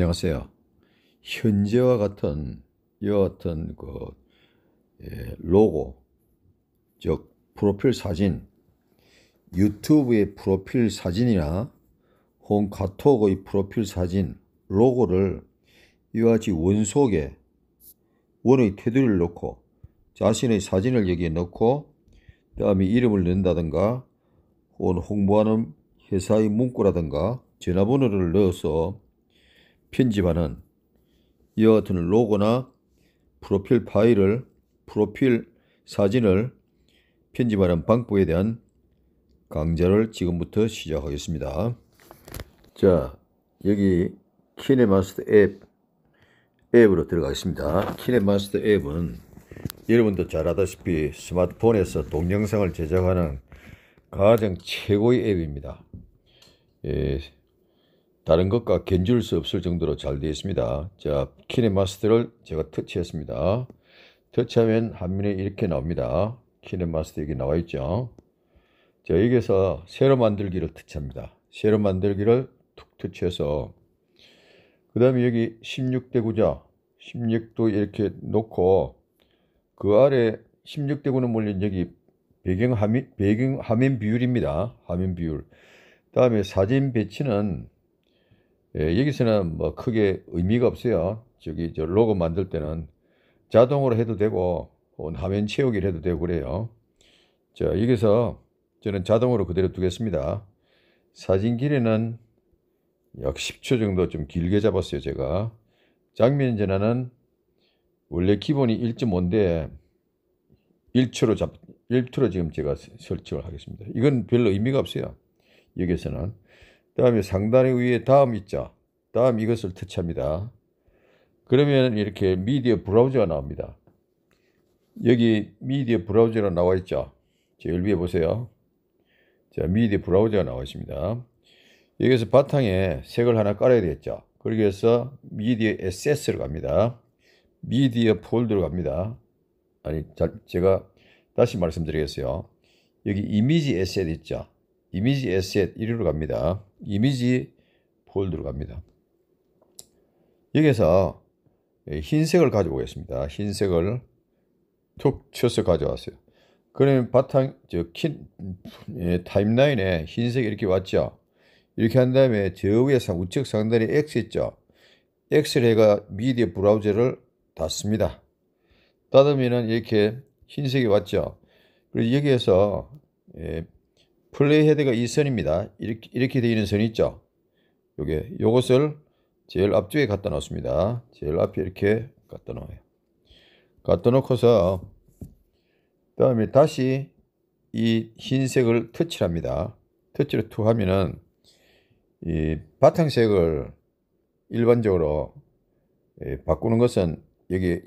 안녕하세요. 현재와 같은 이와 같은 그 예, 로고 즉 프로필 사진 유튜브의 프로필 사진이나 혹 카톡의 프로필 사진 로고를 이와 같이 원속에 원의 테두리를 놓고 자신의 사진을 여기에 넣고 다음에 이름을 넣는다든가 혹은 홍보하는 회사의 문구라든가 전화번호를 넣어서 편집하는 이와 하튼 로고나 프로필 파일을 프로필 사진을 편집하는 방법에 대한 강좌를 지금부터 시작하겠습니다. 자, 여기 키네마스터 앱 앱으로 들어가겠습니다. 키네마스터 앱은 여러분도 잘 아다시피 스마트폰에서 동영상을 제작하는 가장 최고의 앱입니다. 예, 다른 것과 견줄 수 없을 정도로 잘 되어 있습니다. 자, 키네마스터를 제가 터치했습니다. 터치하면 한면에 이렇게 나옵니다. 키네마스터 여기 나와 있죠. 자, 여기서 새로 만들기를 터치합니다. 새로 만들기를 툭 터치해서 그 다음에 여기 16대 구자 16도 이렇게 놓고 그 아래 16대 구는 물론 여기 배경 화면, 배경 화면 비율입니다. 화면 비율. 다음에 사진 배치는 예, 여기서는 뭐 크게 의미가 없어요. 저기 저 로고 만들 때는 자동으로 해도 되고 화면 채우기를 해도 되고 그래요. 자, 여기서 저는 자동으로 그대로 두겠습니다. 사진 길이는 약 10초 정도 좀 길게 잡았어요, 제가. 장면 전환은 원래 기본이 1.5인데 1초로 잡 1초로 지금 제가 설정을 하겠습니다. 이건 별로 의미가 없어요. 여기서는 다음에 상단의 위에 다음 있죠 다음 이것을 터치합니다. 그러면 이렇게 미디어 브라우저가 나옵니다. 여기 미디어 브라우저가 나와 있죠. 제일 위에 보세요. 자, 미디어 브라우저가 나와 있습니다. 여기서 바탕에 색을 하나 깔아야 되겠죠. 그렇게해서 미디어 s s 스로 갑니다. 미디어 폴드로 갑니다. 아니, 자, 제가 다시 말씀드리겠어요. 여기 이미지 에셋 있죠. 이미지 에셋 1위로 갑니다. 이미지 폴드로 갑니다. 여기서 에 예, 흰색을 가져오겠습니다. 흰색을 툭 쳐서 가져왔어요. 그러면 바탕 저 킨, 예, 타임라인에 흰색이 이렇게 왔죠. 이렇게 한 다음에 저 위에 상, 우측 상단에 X 있죠. X를 해가 미디어 브라우저를 닫습니다. 닫으면 이렇게 흰색이 왔죠. 그리고 여기에서 예, 플레이 헤드가 이 선입니다. 이렇게, 이렇게 되어 있는 선이 있죠. 요게, 요것을 제일 앞쪽에 갖다 놓습니다. 제일 앞에 이렇게 갖다 놓아요. 갖다 놓고서, 다음에 다시 이 흰색을 터치를 합니다. 터치를 툭 하면은 이 바탕색을 일반적으로 예, 바꾸는 것은 여기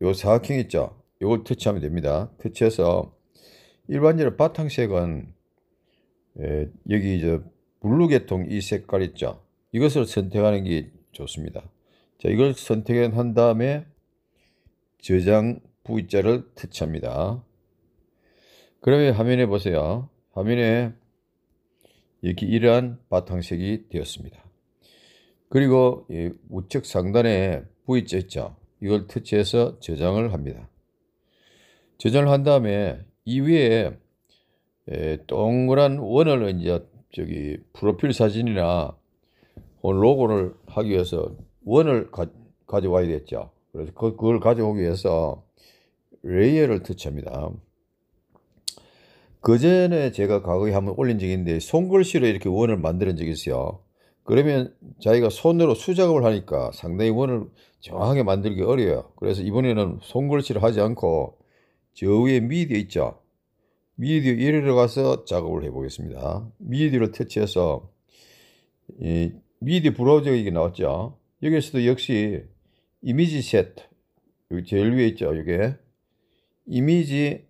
요 사각형 있죠? 요걸 터치하면 됩니다. 터치해서 일반적으로 바탕색은 예, 여기 이제 블루계통 이 색깔 있죠. 이것을 선택하는 게 좋습니다. 자, 이걸 선택한 다음에 저장 V자를 터치합니다. 그러면 화면에 보세요. 화면에 이렇게 이러한 바탕색이 되었습니다. 그리고 우측 상단에 V자 있죠. 이걸 터치해서 저장을 합니다. 저장을 한 다음에 이 위에 동그란 원을 이제 저기 프로필 사진이나 로고를 하기 위해서 원을 가, 져와야 됐죠. 그래서 그, 그걸 가져오기 위해서 레이어를 터치합니다. 그 전에 제가 과거에 한번 올린 적이 있는데 손글씨로 이렇게 원을 만드는 적이 있어요. 그러면 자기가 손으로 수작업을 하니까 상당히 원을 정확하게 만들기 어려워요. 그래서 이번에는 손글씨를 하지 않고 저 위에 미디어 있죠. 미디어 1위로 가서 작업을 해보겠습니다. 미디어를 터치해서 이 미디 브라우저 이게 나왔죠. 여기서도 에 역시 이미지 셋 여기 제일 위에 있죠. 이게 이미지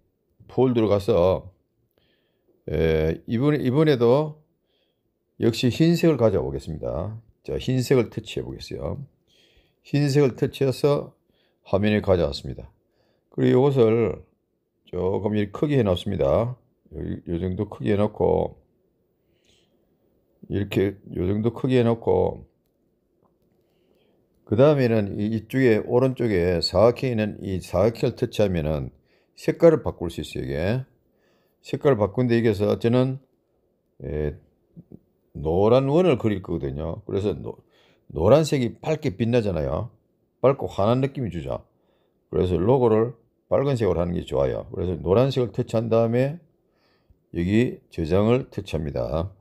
폴드로 가서 에, 이번에 이번에도 역시 흰색을 가져와 보겠습니다. 자, 흰색을 터치해 보겠어요. 흰색을 터치해서 화면에 가져왔습니다. 그리고 이것을 조금 이렇게 크게 해놨습니다. 요, 정도 크게 해놓고 이렇게 요 정도 크게 해놓고 그 다음에는 이쪽에 오른쪽에 사각형에 있는 이 사각형을 터치하면은 색깔을 바꿀 수 있어요 이게 색깔을 바꾼데 이게서 저는 예, 노란 원을 그릴 거거든요 그래서 노, 노란색이 밝게 빛나잖아요 밝고 환한 느낌이 주죠 그래서 로고를 빨간색으로 하는 게 좋아요. 그래서 노란색을 터치한 다음에 여기 저장을 터치합니다.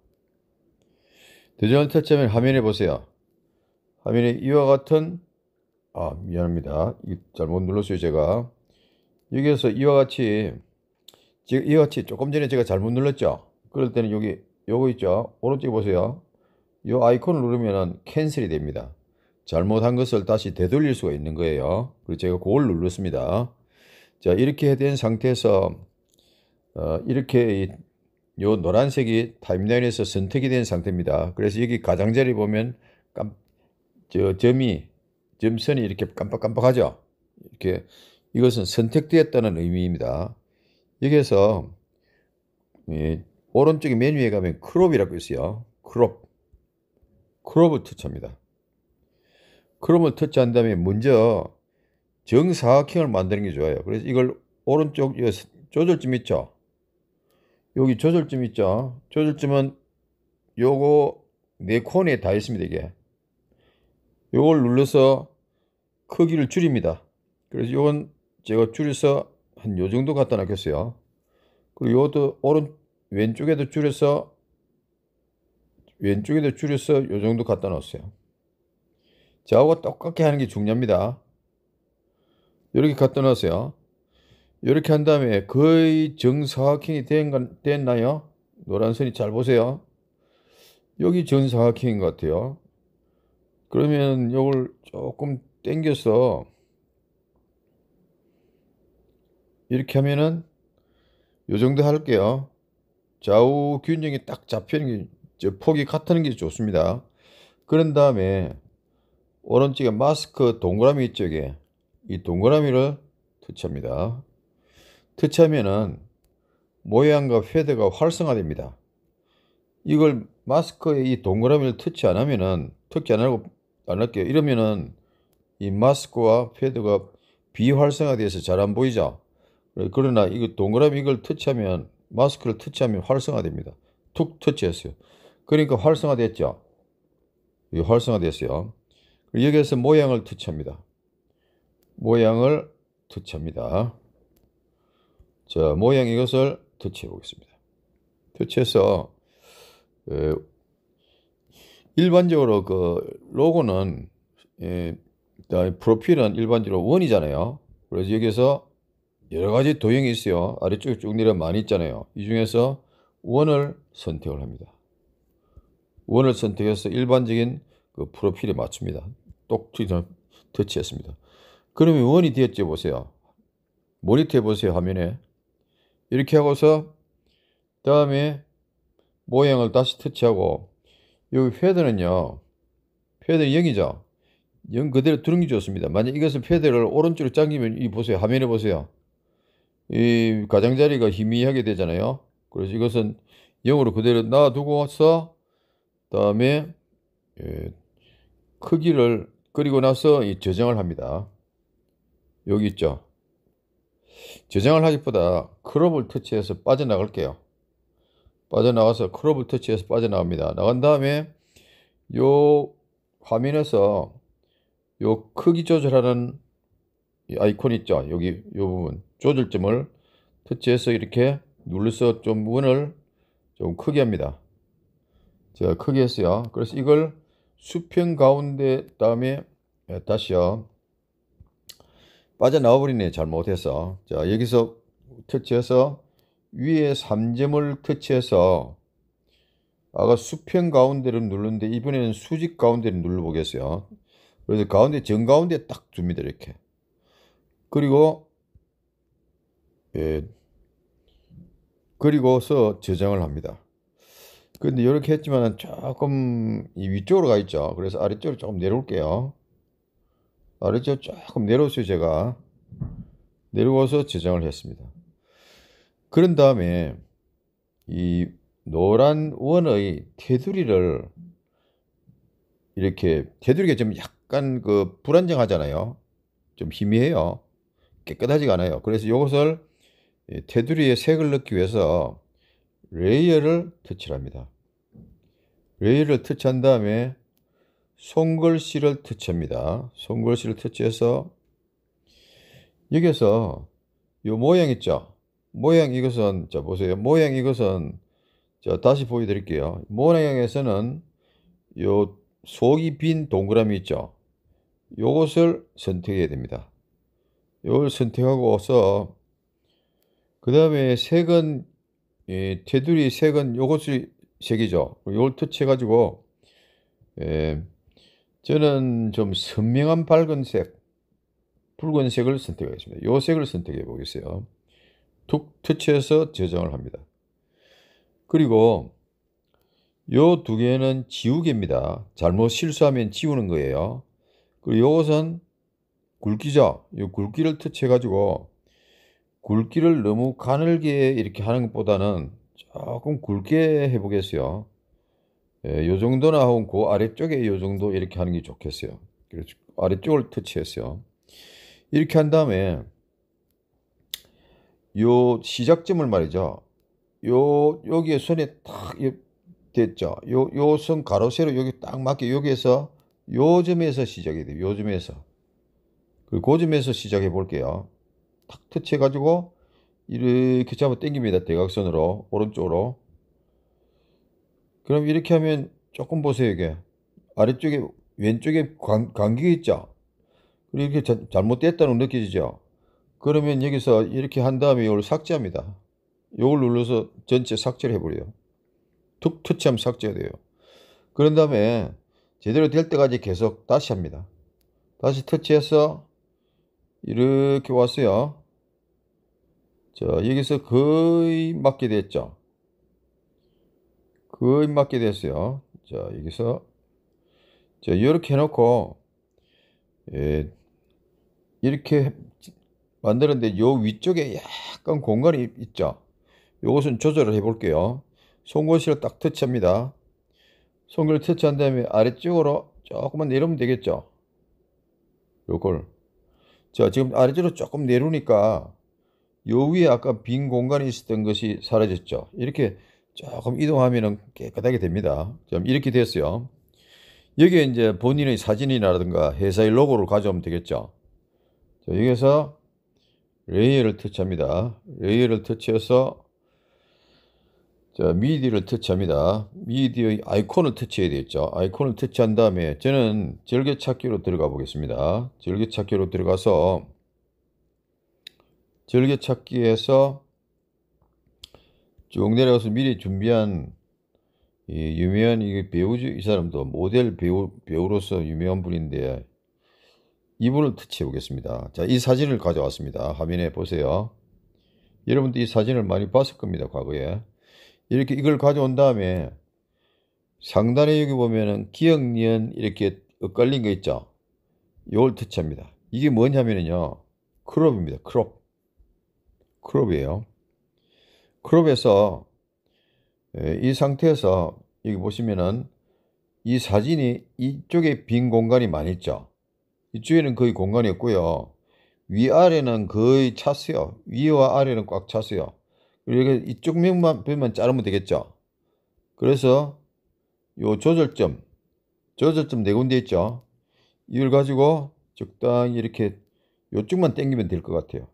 저장을 터치하면 화면에 보세요. 화면에 이와 같은 아 미안합니다. 잘못 눌렀어요 제가. 여기에서 이와 같이 지금 이와 같이 조금 전에 제가 잘못 눌렀죠. 그럴 때는 여기 요거 있죠. 오른쪽에 보세요. 이 아이콘을 누르면 캔슬이 됩니다. 잘못한 것을 다시 되돌릴 수가 있는 거예요. 그래서 제가 그걸 눌렀습니다. 자, 이렇게 된 상태에서 어, 이렇게 이, 요 노란색이 타임라인에서 선택이 된 상태입니다. 그래서 여기 가장자리 보면 깜, 저 점이 점선이 이렇게 깜빡깜빡하죠. 이렇게 이것은 선택되었다는 의미입니다. 여기에서 예, 오른쪽에 메뉴에 가면 크롭이라고 있어요. 크롭. 크롭을 터치합니다. 크롭을 터치한 다음에 먼저 정사각형을 만드는 게 좋아요. 그래서 이걸 오른쪽 조절점 있죠? 여기 조절점 있죠? 조절점은 요거 네 코너에 다 있습니다. 이게. 요걸 눌러서 크기를 줄입니다. 그래서 요건 제가 줄여서 한 요 정도 갖다 놨겠어요. 그리고 요것도 오른 왼쪽에도 줄여서 왼쪽에도 줄여서 요 정도 갖다 놨어요. 저하고 똑같게 하는 게 중요합니다. 이렇게 갖다 놓으세요. 이렇게 한 다음에 거의 정사각형이 된, 됐나요? 노란 선이 잘 보세요. 여기 정사각형인 것 같아요. 그러면 이걸 조금 당겨서 이렇게 하면은 요 정도 할게요. 좌우 균형이 딱 잡히는 게 폭이 같다는게 좋습니다. 그런 다음에 오른쪽에 마스크 동그라미 쪽에 이 동그라미를 터치합니다. 터치하면은 모양과 패드가 활성화됩니다. 이걸 마스크에 이 동그라미를 터치 안 하면은 터치 안 하고 안 할게요. 이러면은 이 마스크와 패드가 비활성화돼서 잘 안 보이죠. 그러나 이거 동그라미 이걸 터치하면 마스크를 터치하면 활성화됩니다. 툭 터치했어요. 그러니까 활성화됐죠. 활성화됐어요. 여기에서 모양을 터치합니다. 모양을 터치합니다. 자, 모양 이것을 터치해 보겠습니다. 터치해서 일반적으로 그 로고는 프로필은 일반적으로 원이잖아요. 그래서 여기서 여러 가지 도형이 있어요. 아래쪽에 쭉 내려 많이 있잖아요. 이 중에서 원을 선택을 합니다. 원을 선택해서 일반적인 그 프로필에 맞춥니다. 똑 터치했습니다. 그러면 원이 되었죠. 보세요. 모니터 보세요. 화면에. 이렇게 하고서 다음에 모양을 다시 터치하고 여기 패드는요. 패드 0이죠. 0 그대로 두는 게 좋습니다. 만약 이것을 패드를 오른쪽으로 당기면 이 보세요. 화면에 보세요. 이 가장자리가 희미하게 되잖아요. 그래서 이것은 0으로 그대로 놔두고서 다음에 예, 크기를 그리고 나서 이 저장을 합니다. 여기 있죠. 재장을 하기보다 크롭을 터치해서 빠져나갈게요. 빠져나가서 크롭을 터치해서 빠져나갑니다. 나간 다음에 요 화면에서 요 크기 조절하는 아이콘 있죠. 여기 요 부분 조절점을 터치해서 이렇게 눌러서 좀 문을 좀 크게 합니다. 제가 크게 했어요. 그래서 이걸 수평 가운데 다음에 예, 다시요. 빠져나와버리네 잘못해서 자 여기서 터치해서 위에 3점을 터치해서 아까 수평 가운데를 누르는데 이번에는 수직 가운데를 눌러보겠어요 그래서 가운데 정가운데 딱줍니다 이렇게 그리고 예 그리고서 저장을 합니다 근데 이렇게 했지만 은 조금 이 위쪽으로 가 있죠 그래서 아래쪽으로 조금 내려올게요 아래쪽 조금 내려오세요 제가 내려와서 저장을 했습니다 그런 다음에 이 노란 원의 테두리를 이렇게 테두리가 좀 약간 그 불안정하잖아요 좀 희미해요 깨끗하지가 않아요 그래서 이것을 테두리에 색을 넣기 위해서 레이어를 터치합니다 레이어를 터치한 다음에 손글씨를 터치합니다. 손글씨를 터치해서 여기서 이 모양 있죠? 모양 이것은 자 보세요. 모양 이것은 자 다시 보여드릴게요. 모양에서는 요 속이 빈 동그라미 있죠? 요것을 선택해야 됩니다. 요걸 선택하고서 그 다음에 색은 예, 테두리 색은 요것이 색이죠. 요걸 터치해가지고 예, 저는 좀 선명한 밝은색, 붉은색을 선택하겠습니다. 요 색을 선택해 보겠어요. 툭 터치해서 저장을 합니다. 그리고 요 두 개는 지우개입니다. 잘못 실수하면 지우는 거예요. 그리고 요것은 굵기죠. 요 굵기를 터치해 가지고 굵기를 너무 가늘게 이렇게 하는 것보다는 조금 굵게 해보겠어요. 예, 요 정도나 하고 아래쪽에 요 정도 이렇게 하는 게 좋겠어요. 그래서 그렇죠. 아래쪽을 터치했어요. 이렇게 한 다음에 요 시작점을 말이죠. 요 여기에 손에 딱 됐죠. 요 요 선 가로세로 여기 딱 맞게 여기에서 요 점에서 시작이 돼요. 요 점에서 그리고 그 점에서 시작해 볼게요. 탁 터치해 가지고 이렇게 잡아 당깁니다. 대각선으로 오른쪽으로 그럼 이렇게 하면 조금 보세요 이게 아래쪽에 왼쪽에 관, 관이 있죠 그리고 이렇게 자, 잘못됐다는 걸 느껴지죠 그러면 여기서 이렇게 한 다음에 이걸 삭제합니다 이걸 눌러서 전체 삭제를 해버려요 툭 터치하면 삭제돼요 그런 다음에 제대로 될 때까지 계속 다시 합니다 다시 터치해서 이렇게 왔어요 자 여기서 거의 맞게 됐죠 그 입맞게 됐어요. 자, 여기서 자, 이렇게 해놓고 예, 이렇게 만드는데 요 위쪽에 약간 공간이 있죠. 요것은 조절을 해 볼게요. 송곳이를딱 터치합니다. 송곳니 터치한 다음에 아래쪽으로 조금만 내려오면 되겠죠. 요걸 자 지금 아래쪽으로 조금 내려오니까 요 위에 아까 빈 공간이 있었던 것이 사라졌죠. 이렇게 조금 이동하면 깨끗하게 됩니다. 이렇게 됐어요. 여기에 이제 본인의 사진이라든가 회사의 로고를 가져오면 되겠죠. 자, 여기서 레이어를 터치합니다. 레이어를 터치해서 자, 미디를 터치합니다. 미디의 아이콘을 터치해야 되겠죠. 아이콘을 터치한 다음에 저는 절개찾기로 들어가 보겠습니다. 절개찾기로 들어가서 절개찾기에서 쭉 내려가서 미리 준비한 이 유명한 이 배우죠. 이 사람도 모델 배우, 배우로서 유명한 분인데 이분을 터치해 보겠습니다. 자, 이 사진을 가져왔습니다. 화면에 보세요. 여러분도 이 사진을 많이 봤을 겁니다. 과거에. 이렇게 이걸 가져온 다음에 상단에 여기 보면은 기억년 이렇게 엇갈린 거 있죠. 이걸 터치합니다. 이게 뭐냐면요. 크롭입니다. 크롭. 크롭이에요. 그룹에서 이 상태에서 여기 보시면은 이 사진이 이쪽에 빈 공간이 많이 있죠. 이쪽에는 거의 공간이 없고요. 위아래는 거의 찼어요. 위와 아래는 꽉 찼어요. 그리고 이쪽 면만 빼만 자르면 되겠죠. 그래서 요 조절점, 조절점 네 군데 있죠. 이걸 가지고 적당히 이렇게 요쪽만 당기면 될 것 같아요.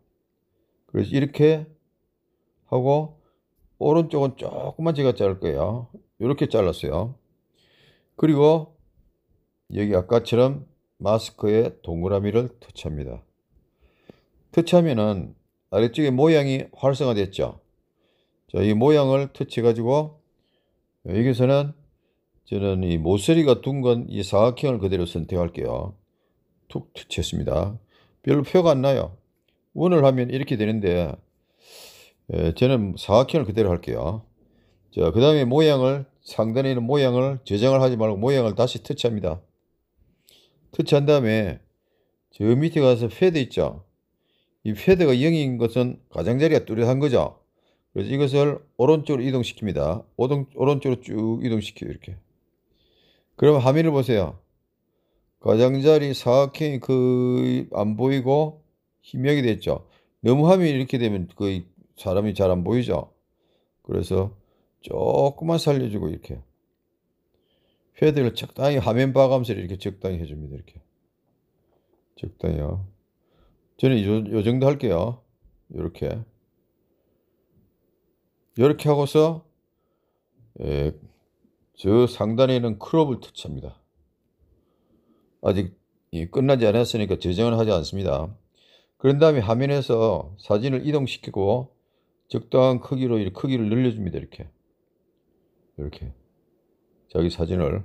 그래서 이렇게 하고 오른쪽은 조금만 제가 자를 거예요. 이렇게 잘랐어요. 그리고 여기 아까처럼 마스크에 동그라미를 터치합니다. 터치하면은 아래쪽에 모양이 활성화됐죠. 자, 이 모양을 터치해가지고 여기서는 저는 이 모서리가 둥근 이 사각형을 그대로 선택할게요. 툭 터치했습니다. 별로 표가 안 나요. 원을 하면 이렇게 되는데 예, 저는 사각형을 그대로 할게요. 자, 그 다음에 모양을 상단에 있는 모양을 저장을 하지 말고 모양을 다시 터치합니다. 터치한 다음에 저 밑에 가서 패드 있죠. 이 패드가 0인 것은 가장자리가 뚜렷한 거죠. 그래서 이것을 오른쪽으로 이동시킵니다. 오동, 오른쪽으로 쭉 이동시켜요. 이렇게. 그럼 함의를 보세요. 가장자리 사각형이 거의 안 보이고 희미하게 됐죠. 너무 함면이 이렇게 되면 거의 사람이 잘 안 보이죠. 그래서 조금만 살려주고 이렇게 회드를 적당히 화면 봐가면서 이렇게 적당히 해줍니다. 이렇게 적당히요. 저는 요, 요 정도 할게요. 이렇게 이렇게 하고서 예, 저 상단에 있는 크롭을 터치합니다. 아직 예, 끝나지 않았으니까 재정을 하지 않습니다. 그런 다음에 화면에서 사진을 이동시키고 적당한 크기로 이렇게 크기를 늘려줍니다. 이렇게. 이렇게. 자기 사진을.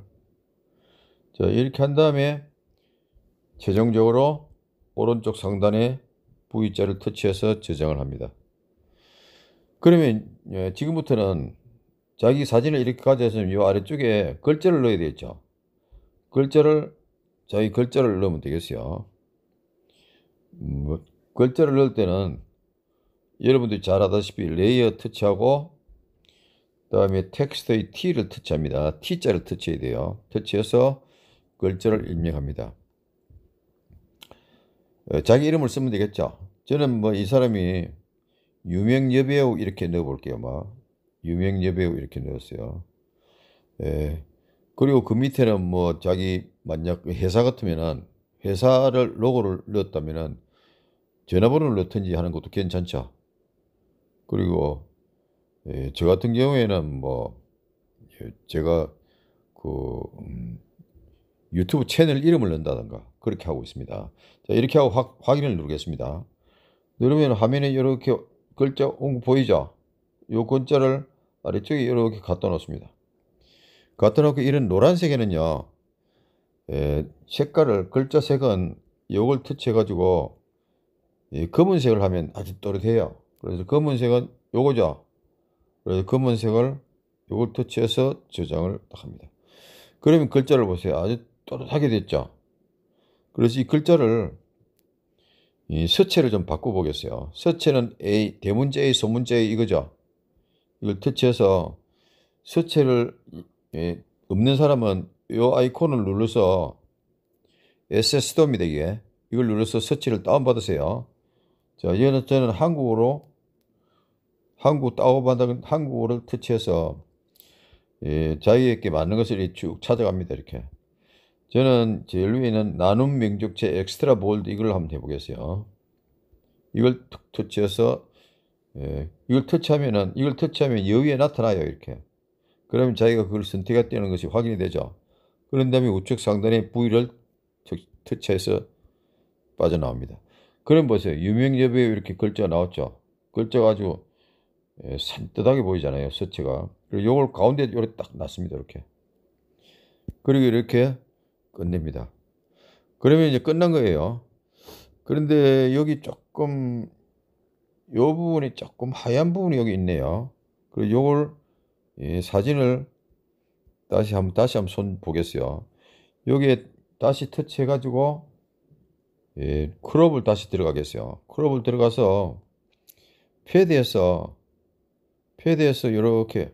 자, 이렇게 한 다음에 최종적으로 오른쪽 상단에 V자를 터치해서 저장을 합니다. 그러면 예, 지금부터는 자기 사진을 이렇게 가져왔으면 이 아래쪽에 글자를 넣어야 되겠죠. 글자를 자기 글자를 넣으면 되겠어요. 음, 글자를 넣을 때는 여러분들이 잘 아다시피 레이어 터치하고 그 다음에 텍스트의 T를 터치합니다. T자를 터치해야 돼요. 터치해서 글자를 입력합니다. 어, 자기 이름을 쓰면 되겠죠. 저는 뭐 이 사람이 유명 여배우 이렇게 넣어볼게요. 막 뭐. 유명 여배우 이렇게 넣었어요. 예. 그리고 그 밑에는 뭐 자기 만약 회사 같으면은 회사를 로고를 넣었다면은 전화번호를 넣든지 하는 것도 괜찮죠. 그리고 예, 저 같은 경우에는 뭐 예, 제가 그 음, 유튜브 채널 이름을 넣는다던가 그렇게 하고 있습니다. 자, 이렇게 하고 확, 확인을 누르겠습니다. 누르면 화면에 이렇게 글자 온 보이죠? 요 글자를 아래쪽에 이렇게 갖다 놓습니다. 갖다 놓고 이런 노란색에는요, 예, 색깔을, 글자 색은 요걸 터치해가지고, 예, 검은색을 하면 아주 또렷해요. 그래서 검은색은 요거죠. 그래서 검은색을 요걸 터치해서 저장을 합니다. 그러면 글자를 보세요. 아주 또렷하게 됐죠. 그래서 이 글자를 이 서체를 좀 바꿔보겠어요. 서체는 A, 대문자 A, 소문자 A 이거죠. 이걸 터치해서 서체를 예, 없는 사람은 이 아이콘을 눌러서 SS도입니다, 이게. 이걸 눌러서 서치를 다운받으세요. 자, 얘는 저는 한국어로 한국 다운받은 한국어를 터치해서 예, 자기에게 맞는 것을 쭉 찾아갑니다. 이렇게. 저는 제일 위에는 나눔 명적체 엑스트라 볼드 이걸 한번 해보겠어요. 이걸 터치해서 예, 이걸 터치하면은 이걸 터치하면 여기에 나타나요 이렇게. 그러면 자기가 그걸 선택할때는 것이 확인이 되죠. 그런 다음에 우측 상단의 부위를 터치해서 빠져나옵니다. 그럼 보세요. 유명여배우 이렇게 글자 나왔죠. 글자가 아주 예, 산뜻하게 보이잖아요. 서체가. 그리고 요걸 가운데 요래 딱 놨습니다. 이렇게. 그리고 이렇게 끝냅니다. 그러면 이제 끝난 거예요. 그런데 여기 조금 요 부분이 조금 하얀 부분이 여기 있네요. 그리고 요걸 예, 사진을 다시 한번 다시 한번 손 보겠어요. 여기에 다시 터치해 가지고 예, 크롭을 다시 들어가겠어요. 크롭을 들어가서 패드에서 패드에서 이렇게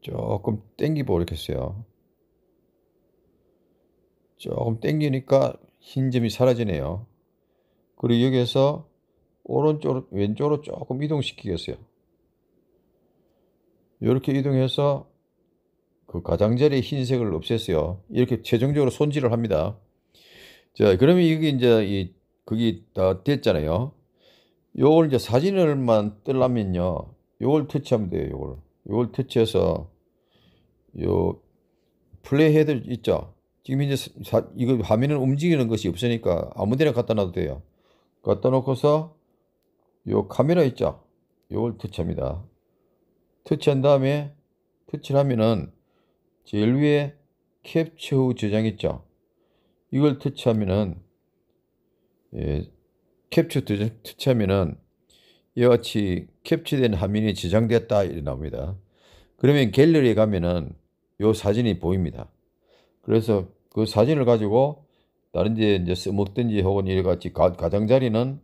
조금 땡기고 이렇게 써요. 조금 땡기니까 흰 점이 사라지네요. 그리고 여기에서 오른쪽 으로 왼쪽으로 조금 이동시키겠어요. 이렇게 이동해서 그 가장자리 흰색을 없앴어요. 이렇게 최종적으로 손질을 합니다. 자, 그러면 이게 이제 이 그게 다 됐잖아요. 요걸 이제 사진을만 뜰라면요 요걸 터치하면 돼요. 요걸. 요걸 터치해서 요 플레이 해드 있죠. 지금 이제 사, 이거 화면을 움직이는 것이 없으니까 아무 데나 갖다 놔도 돼요. 갖다 놓고서 요 카메라 있죠. 요걸 터치합니다. 터치한 다음에 터치를 하면은 제일 위에 캡처 후 저장 있죠. 이걸 터치하면은 예, 캡처 투첨에는 이와 같이 캡처된 화면이 저장됐다 이렇게 나옵니다. 그러면 갤러리에 가면은 요 사진이 보입니다. 그래서 그 사진을 가지고 다른 데 이제 써먹든지 혹은 이래같이 가장자리는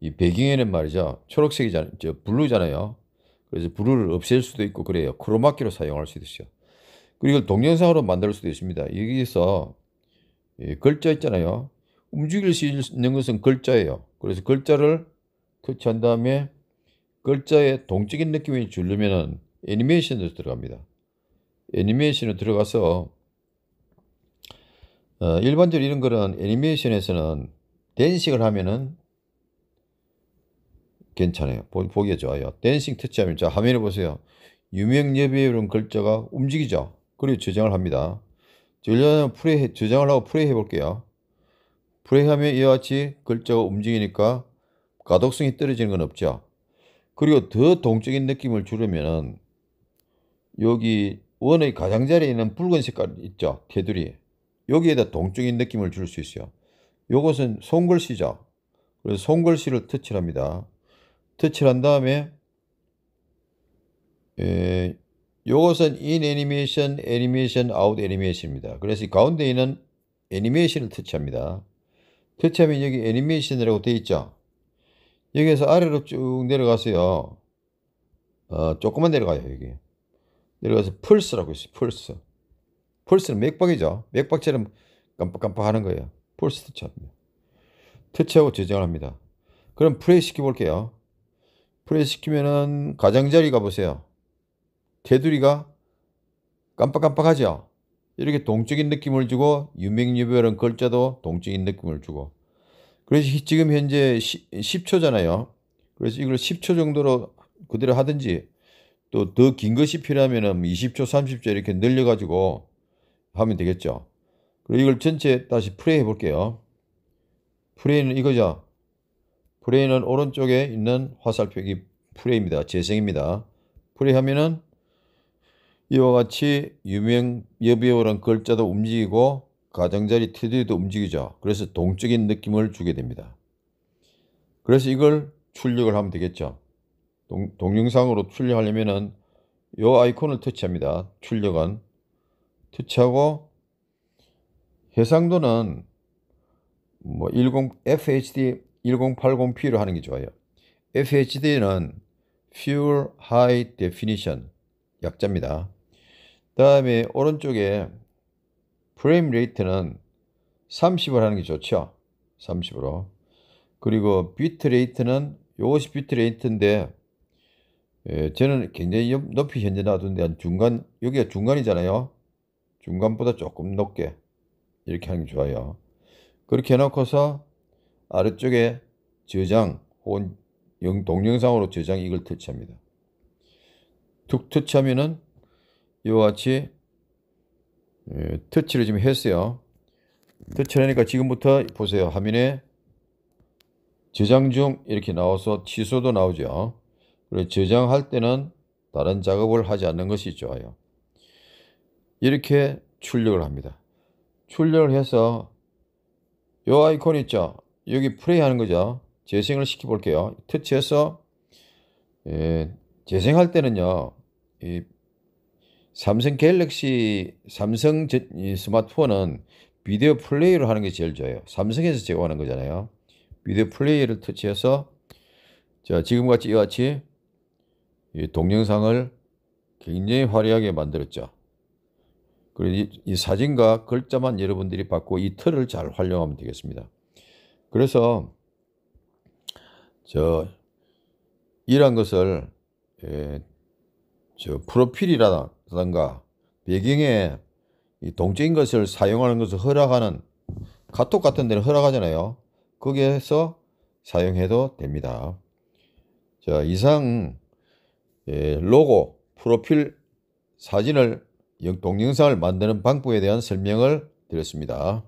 이 배경에는 말이죠. 초록색이잖아요. 저 블루잖아요. 그래서 블루를 없앨 수도 있고 그래요. 크로마키로 사용할 수도 있어요. 그리고 동영상으로 만들 수도 있습니다. 여기서 이 글자 있잖아요. 움직일 수 있는 것은 글자예요. 그래서 글자를 터치한 다음에 글자의 동적인 느낌이 주려면 애니메이션으로 들어갑니다. 애니메이션으로 들어가서 어, 일반적으로 이런 거는 애니메이션에서는 댄싱을 하면은 괜찮아요. 보, 기에 좋아요. 댄싱 터치하면 자 화면을 보세요. 유명 예배율은 글자가 움직이죠. 그리고 저장을 합니다. 저장을 저장을 하고 플레이 해볼게요. 불행하면 이와 같이 글자가 움직이니까 가독성이 떨어지는 건 없죠. 그리고 더 동적인 느낌을 주려면은 여기 원의 가장자리에 있는 붉은 색깔 있죠. 테두리. 여기에다 동적인 느낌을 줄 수 있어요. 요것은 손글씨죠. 그래서 손글씨를 터치합니다. 터치한 다음에 에, 것은인 애니메이션, 애니메이션, 아웃 애니메이션입니다. 그래서 가운데 있는 애니메이션을 터치합니다. 터치하면 여기 애니메이션이라고 되어 있죠. 여기에서 아래로 쭉 내려가서요. 어, 조금만 내려가요, 여기. 내려가서 펄스라고 있어요, 펄스. 펄스는 맥박이죠. 맥박처럼 깜빡깜빡 하는 거예요. 펄스 터치합니다. 터치하고 저장을 합니다. 그럼 플레이 시켜볼게요. 플레이 시키면은 가장자리 가보세요. 테두리가 깜빡깜빡하죠. 이렇게 동적인 느낌을 주고 유명유별은 글자도 동적인 느낌을 주고 그래서 지금 현재 10, 초잖아요 그래서 이걸 10초 정도로 그대로 하든지 또 더 긴 것이 필요하면 20초, 30초 이렇게 늘려가지고 하면 되겠죠. 그리고 이걸 전체 다시 플레이 해볼게요. 플레이는 이거죠. 플레이는 오른쪽에 있는 화살표기 플레이입니다. 재생입니다. 플레이하면은 이와 같이 유명 여배우란 글자도 움직이고 가장자리 테두리도 움직이죠. 그래서 동적인 느낌을 주게 됩니다. 그래서 이걸 출력을 하면 되겠죠. 동, 동영상으로 출력하려면은 이 아이콘을 터치합니다. 출력은 터치하고 해상도는 뭐 10, FHD 1080p로 하는 게 좋아요. FHD는 Full High Definition 약자입니다. 다음에 오른쪽에 프레임 레이트는 30을 하는 게 좋죠. 30으로. 그리고 비트 레이트는 요것이 비트 레이트인데 예, 저는 굉장히 높이 현재 놔두는데 한 중간 여기가 중간이잖아요. 중간보다 조금 높게 이렇게 하는 게 좋아요. 그렇게 해놓고서 아래쪽에 저장 혹은 동영상으로 저장 이걸 터치합니다. 툭 터치하면은 이와 같이 예, 터치를 지금 했어요. 터치를 하니까 지금부터 보세요. 화면에 저장 중 이렇게 나와서 취소도 나오죠. 그리고 저장할 때는 다른 작업을 하지 않는 것이 좋아요. 이렇게 출력을 합니다. 출력을 해서 이 아이콘 있죠? 여기 플레이 하는 거죠. 재생을 시켜 볼게요. 터치해서 예, 재생할 때는요. 이 삼성 갤럭시, 삼성 스마트폰은 비디오 플레이를 하는 게 제일 좋아요. 삼성에서 제공하는 거잖아요. 비디오 플레이를 터치해서 자 지금같이 이 같이 이 동영상을 굉장히 화려하게 만들었죠. 그리고 이, 이 사진과 글자만 여러분들이 받고 이 틀을 잘 활용하면 되겠습니다. 그래서 저 이러한 것을 예, 저 프로필이라나 든 라든가 배경에 이 동적인 것을 사용하는 것을 허락하는 카톡 같은 데는 허락하잖아요. 거기에서 사용해도 됩니다. 자, 이상 예, 로고, 프로필 사진을 동영상을 만드는 방법에 대한 설명을 드렸습니다.